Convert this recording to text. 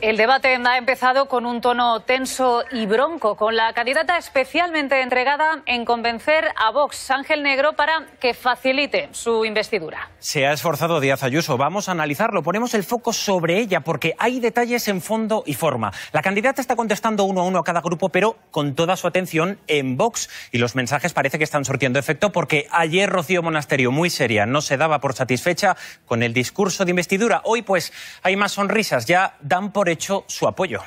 El debate ha empezado con un tono tenso y bronco, con la candidata especialmente entregada en convencer a Vox Ángel Negro para que facilite su investidura. Se ha esforzado Díaz Ayuso. Vamos a analizarlo. Ponemos el foco sobre ella porque hay detalles en fondo y forma. La candidata está contestando uno a uno a cada grupo, pero con toda su atención en Vox. Y los mensajes parece que están surtiendo efecto porque ayer Rocío Monasterio, muy seria, no se daba por satisfecha con el discurso de investidura. Hoy, pues, hay más sonrisas. Ya dan por hecho su apoyo.